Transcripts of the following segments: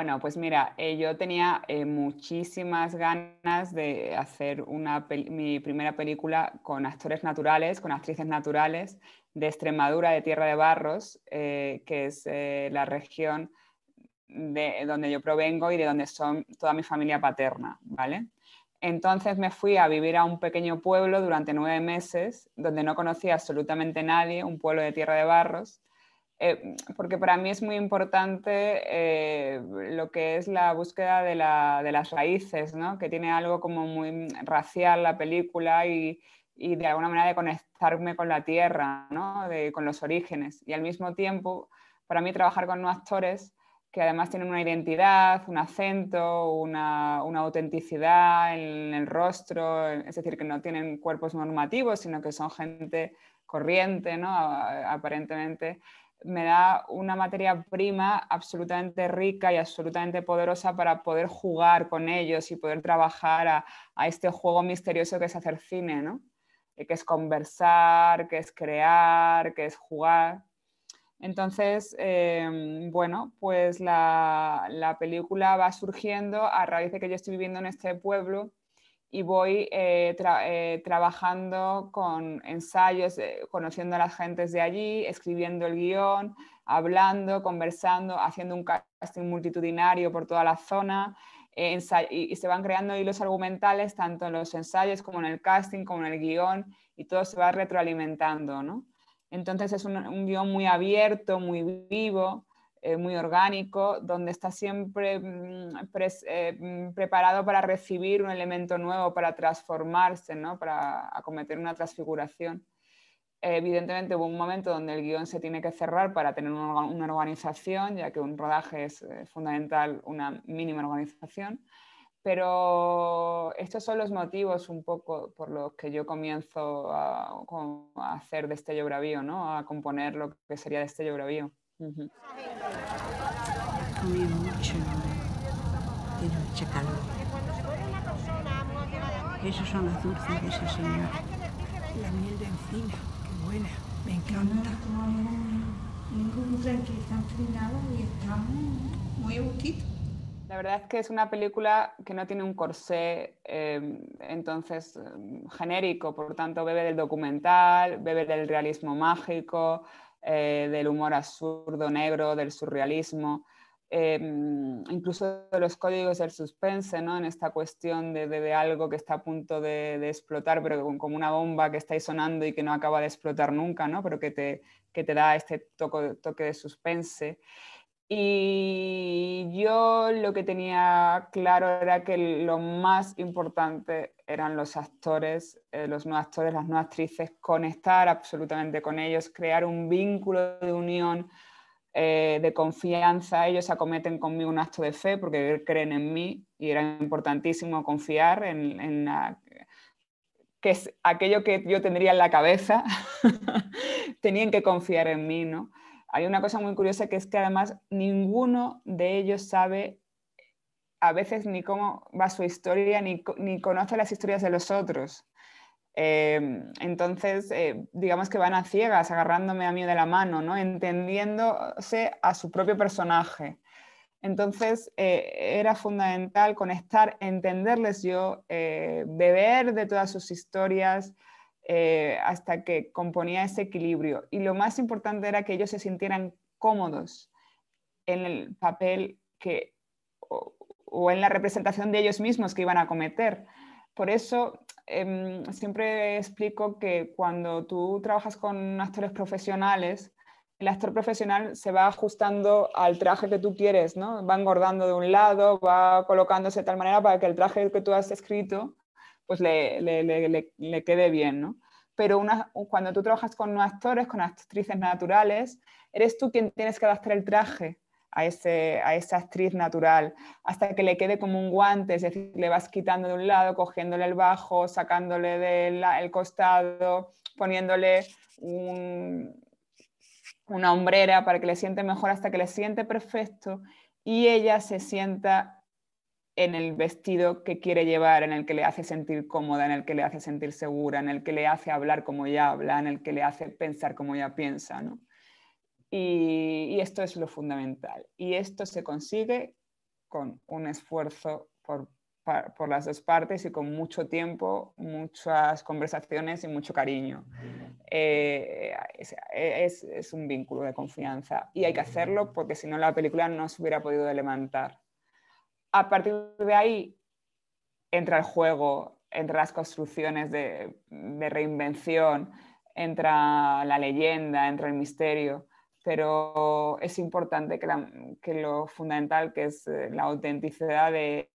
Bueno, pues mira, eh, yo tenía eh, muchísimas ganas de hacer una mi primera película con actores naturales, con actrices naturales de Extremadura, de Tierra de Barros, eh, que es la región de donde yo provengo y de donde son toda mi familia paterna, ¿vale? Entonces me fui a vivir a un pequeño pueblo durante nueve meses, donde no conocía absolutamente nadie, un pueblo de Tierra de Barros, eh, porque para mí es muy importante eh, lo que es la búsqueda de, las raíces, ¿no? que tiene algo como muy racial la película y, de alguna manera de conectarme con la tierra, ¿no? con los orígenes. Y al mismo tiempo, para mí trabajar con no actores que además tienen una identidad, un acento, una, una autenticidad en el rostro, es decir, que no tienen cuerpos normativos, sino que son gente corriente, ¿no? aparentemente me da una materia prima absolutamente rica y absolutamente poderosa para poder jugar con ellos y poder trabajar a, este juego misterioso que es hacer cine, ¿no? Eh, que es conversar, que es crear, que es jugar. Entonces, em, bueno, pues la, la película va surgiendo a raíz de que yo estoy viviendo en este pueblo y voy eh, eh, trabajando con ensayos, eh, conociendo a las gentes de allí, escribiendo el guión, hablando, conversando, haciendo un casting multitudinario por toda la zona. Y, se van creando hilos argumentales tanto en los ensayos como en el casting, como en el guión, y todo se va retroalimentando. Entonces es un, un guión muy abierto, muy vivo, eh, muy orgánico, donde está siempre mm, eh, mm, preparado para recibir un elemento nuevo, para transformarse, ¿no? para acometer una transfiguración. evidentemente hubo un momento donde el guión se tiene que cerrar para tener una, organización, ya que un rodaje es eh, fundamental una mínima organización. Pero estos son los motivos un poco por los que yo comienzo a, a hacer Destello Bravío, ¿no? a componer lo que sería Destello Bravío. Uh Comí mucho y mucha calor. Esos son las dulces de esa señora. La miel de encina, qué buena, me encanta. no, ningún tranquilizante ni y está muy a gustito. La verdad es que es una película que no tiene un corsé, eh, entonces em, genérico, por tanto bebe del documental, bebe del realismo mágico, eh, del humor absurdo, negro, del surrealismo, em, incluso de los códigos del suspense, en esta cuestión de, de, algo que está a punto de, de explotar, pero como una bomba que está sonando y que no acaba de explotar nunca, ¿no? pero que te, que te da este toco, toque de suspense. Y yo lo que tenía claro era que lo más importante eran los actores, eh, los no actores, las no actrices, conectar absolutamente con ellos, crear un vínculo de unión, eh, de confianza. Ellos acometen conmigo un acto de fe porque creen en mí y era importantísimo confiar en, que es aquello que yo tendría en la cabeza, tenían que confiar en mí, ¿no? hay una cosa muy curiosa que es que además ninguno de ellos sabe a veces ni cómo va su historia, ni, conoce las historias de los otros. Em, entonces, eh, digamos que van a ciegas, agarrándome a mí de la mano, ¿no? entendiéndose a su propio personaje. Entonces, eh, era fundamental conectar, entenderles yo, eh, beber de todas sus historias, eh, hasta que componía ese equilibrio. Y lo más importante era que ellos se sintieran cómodos en el papel que, o, en la representación de ellos mismos que iban a cometer. Por eso em, siempre explico que cuando tú trabajas con actores profesionales, el actor profesional se va ajustando al traje que tú quieres, ¿no? Va engordando de un lado, va colocándose de tal manera para que el traje que tú has escrito pues le, quede bien, ¿no? Pero una, cuando tú trabajas con actores, con actrices naturales, eres tú quien tienes que adaptar el traje a, ese, a esa actriz natural, hasta que le quede como un guante, es decir, le vas quitando de un lado, cogiéndole el bajo, sacándole del costado, poniéndole una hombrera para que le siente mejor hasta que le siente perfecto y ella se sienta en el vestido que quiere llevar, en el que le hace sentir cómoda, en el que le hace sentir segura, en el que le hace hablar como ella habla, en el que le hace pensar como ella piensa. Y, esto es lo fundamental. Y esto se consigue con un esfuerzo por, las dos partes y con mucho tiempo, muchas conversaciones y mucho cariño. Eh, es, es un vínculo de confianza y hay que hacerlo porque si no la película no se hubiera podido levantar a partir de ahí entra el juego, entre las construcciones de, reinvención, entra la leyenda, entra el misterio, pero es importante que, lo fundamental, que es eh, la autenticidad de,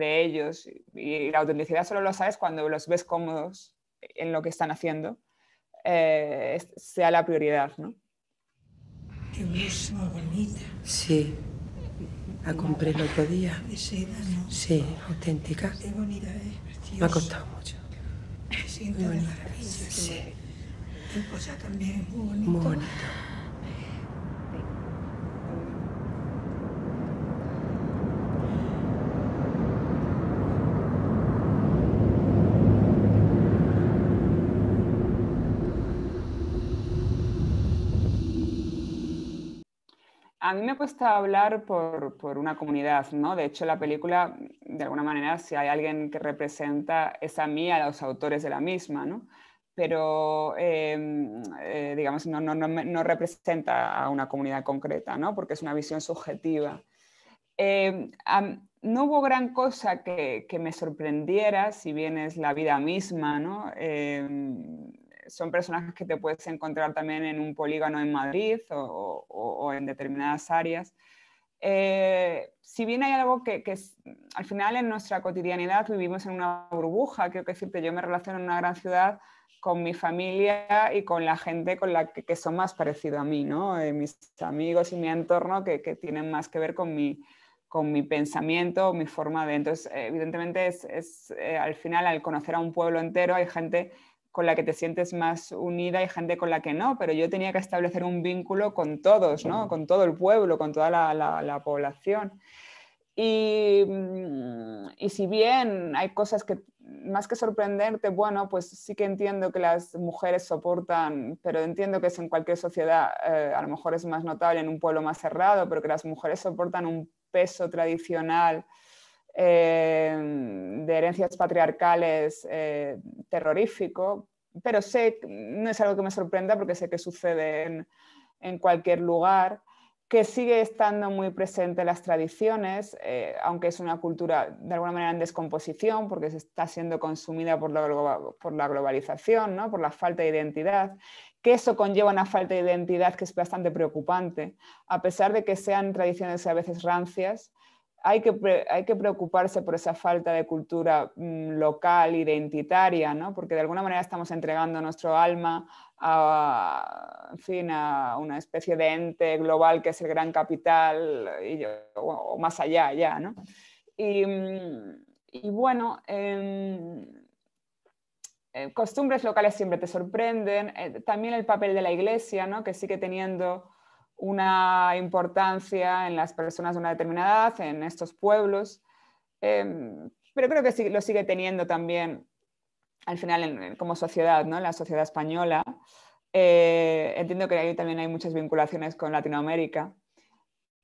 ellos, y la autenticidad solo lo sabes cuando los ves cómodos en lo que están haciendo, eh, sea la prioridad, ¿no? Qué bonita. Sí. La compré el otro día. De seda, ¿no? Sí, auténtica. Qué bonita es, Me ha costado mucho. Me siento muy bonita. Sí. también es muy bonito. Muy bonito. A mí me cuesta hablar por, una comunidad, ¿no? De hecho, la película, de alguna manera, si hay alguien que representa, es a mí, a los autores de la misma, ¿no? Pero, em, eh, digamos, no, representa a una comunidad concreta, ¿no? Porque es una visión subjetiva. Em, no hubo gran cosa que, que, me sorprendiera, si bien es la vida misma, ¿no? Em, son personajes que te puedes encontrar también en un polígono en Madrid o, en determinadas áreas. Eh, si bien hay algo que, es, al final en nuestra cotidianidad vivimos en una burbuja, creo decirte, yo me relaciono en una gran ciudad con mi familia y con la gente con la que, son más parecido a mí, ¿no? Eh, mis amigos y mi entorno que, tienen más que ver con mi, con mi pensamiento, mi forma de... Entonces, evidentemente, es, es eh, al final al conocer a un pueblo entero hay gente con la que te sientes más unida y gente con la que no, pero yo tenía que establecer un vínculo con todos, ¿no? con todo el pueblo, con toda la, población. Mm, y, si bien hay cosas que más que sorprenderte, bueno, pues sí que entiendo que las mujeres soportan, pero entiendo que es en cualquier sociedad, eh, a lo mejor es más notable en un pueblo más cerrado, pero que las mujeres soportan un peso tradicional Em, de herencias patriarcales eh, terrorífico, pero sé, no es algo que me sorprenda porque sé que sucede en, cualquier lugar, que sigue estando muy presente las tradiciones, eh, aunque es una cultura de alguna manera en descomposición porque se está siendo consumida por la, globalización, ¿no? por la falta de identidad, que eso conlleva una falta de identidad que es bastante preocupante, a pesar de que sean tradiciones a veces rancias, hay que, preocuparse por esa falta de cultura mm, local, identitaria, porque de alguna manera estamos entregando nuestro alma a, fin, a una especie de ente global que es el gran capital y o más allá ya. Mm, y, bueno, em, eh, costumbres locales siempre te sorprenden, eh, también el papel de la iglesia, ¿no? que sigue teniendo una importancia en las personas de una determinada edad, en estos pueblos, em, pero creo que lo sigue teniendo también al final como sociedad, ¿no? la sociedad española. Eh, entiendo que ahí también hay muchas vinculaciones con Latinoamérica.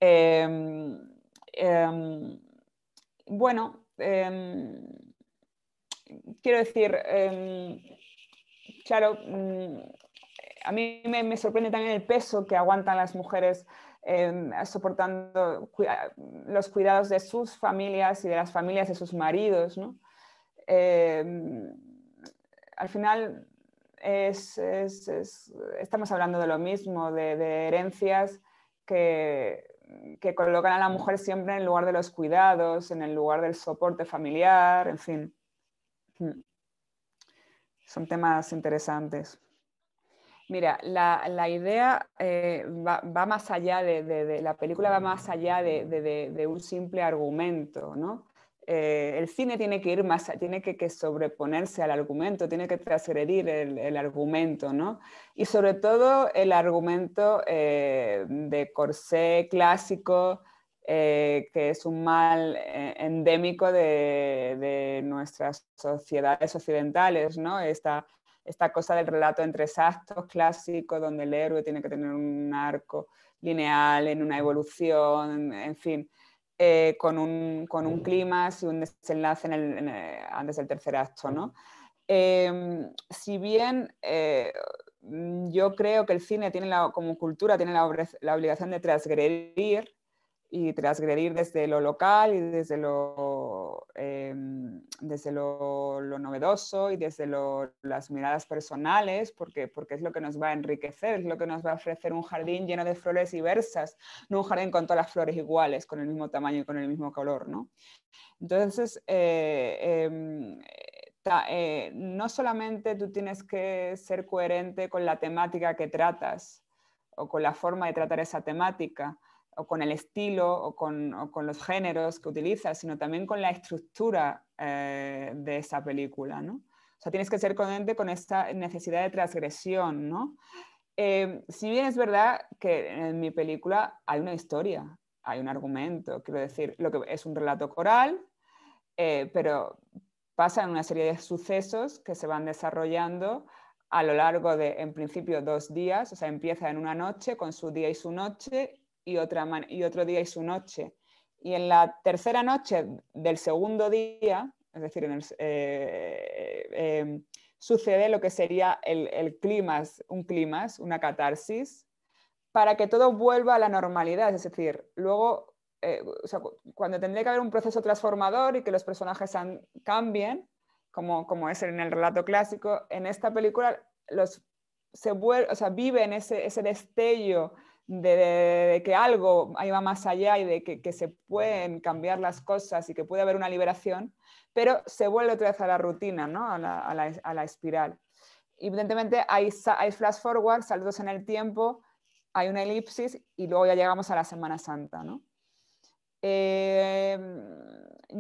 Em, em, bueno, quiero decir, claro, mm, a mí me, sorprende también el peso que aguantan las mujeres em, soportando los cuidados de sus familias y de las familias de sus maridos. ¿no? Em, al final estamos hablando de lo mismo, de, herencias que, que, colocan a la mujer siempre en el lugar de los cuidados, en el lugar del soporte familiar, en fin. Hmm. Son temas interesantes. Mira, la, idea eh, va, más allá de, la película va más allá de, un simple argumento, ¿no? Eh, el cine tiene que ir más, tiene que, sobreponerse al argumento, tiene que transgredir el, argumento, ¿no? Y sobre todo el argumento eh, de corsé clásico, que es un mal endémico de, nuestras sociedades occidentales, ¿no? esta cosa del relato entre actos clásico, donde el héroe tiene que tener un arco lineal, en una evolución, en fin, eh, con un, clima y un desenlace en eh, antes del tercer acto. ¿no? Em, si bien eh, yo creo que el cine tiene como cultura tiene la, obligación de transgredir y transgredir desde lo local y desde lo Em, desde lo, novedoso y desde las miradas personales, porque, es lo que nos va a enriquecer, es lo que nos va a ofrecer un jardín lleno de flores diversas, no un jardín con todas las flores iguales, con el mismo tamaño y con el mismo color. ¿no? Entonces, eh, em, eh, no solamente tú tienes que ser coherente con la temática que tratas o con la forma de tratar esa temática, o con el estilo o con, los géneros que utilizas sino también con la estructura eh, de esa película, ¿no? O sea, tienes que ser coherente con esta necesidad de transgresión, ¿no? Eh, si bien es verdad que en mi película hay una historia, hay un argumento, quiero decir, lo que es un relato coral, eh, pero pasa en una serie de sucesos que se van desarrollando a lo largo de, en principio, dos días, o sea, empieza en una noche con su día y su noche y, otra y otro día y su noche. Y en la tercera noche del segundo día, es decir, eh, eh, sucede lo que sería el, el climas, un climas, una catarsis, para que todo vuelva a la normalidad. Es decir, luego, eh, cuando tendría que haber un proceso transformador y que los personajes cambien, como, como es en el relato clásico, en esta película los, se vuelve, o sea, viven ese, ese destello de, que algo va más allá y de que, se pueden cambiar las cosas y que puede haber una liberación, pero se vuelve otra vez a la rutina, ¿no? a, la, espiral. Evidentemente hay, flash forward, saltos en el tiempo, hay una elipsis y luego ya llegamos a la Semana Santa. ¿no? Em,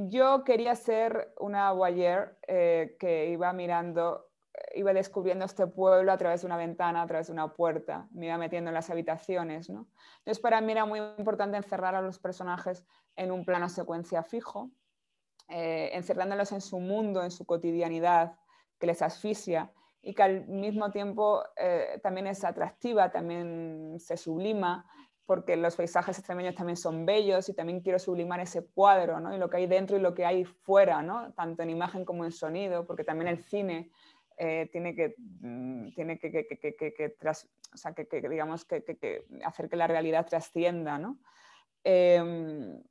yo quería ser una voyeur eh, que iba mirando iba descubriendo este pueblo a través de una ventana, a través de una puerta, me iba metiendo en las habitaciones. ¿no? Entonces, para mí era muy importante encerrar a los personajes en un plano secuencia fijo, eh, encerrándolos en su mundo, en su cotidianidad, que les asfixia y que al mismo tiempo eh, también es atractiva, también se sublima, porque los paisajes extremeños también son bellos y también quiero sublimar ese cuadro, ¿no? y lo que hay dentro y lo que hay fuera, ¿no? tanto en imagen como en sonido, porque también el cine eh, tiene que, tiene que, hacer que la realidad trascienda, ¿no? Em,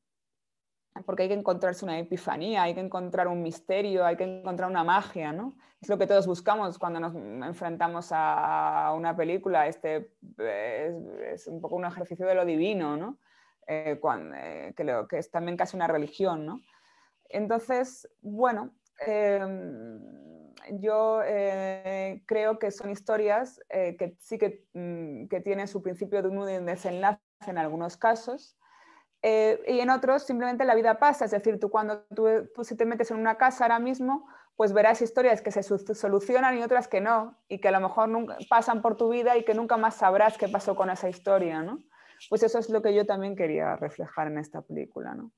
porque hay que encontrarse una epifanía, hay que encontrar un misterio, hay que encontrar una magia, Es lo que todos buscamos cuando nos enfrentamos a una película, este es, un poco un ejercicio de lo divino, eh, eh, que, es también casi una religión, Entonces, bueno, em, yo eh, creo que son historias eh, que sí que, mm, que, tienen su principio de un desenlace en algunos casos. Eh, y en otros simplemente la vida pasa, es decir, tú cuando tú, te metes en una casa ahora mismo, pues verás historias que se solucionan y otras que no, y que a lo mejor nunca, pasan por tu vida y que nunca más sabrás qué pasó con esa historia, ¿no? Pues eso es lo que yo también quería reflejar en esta película, ¿no?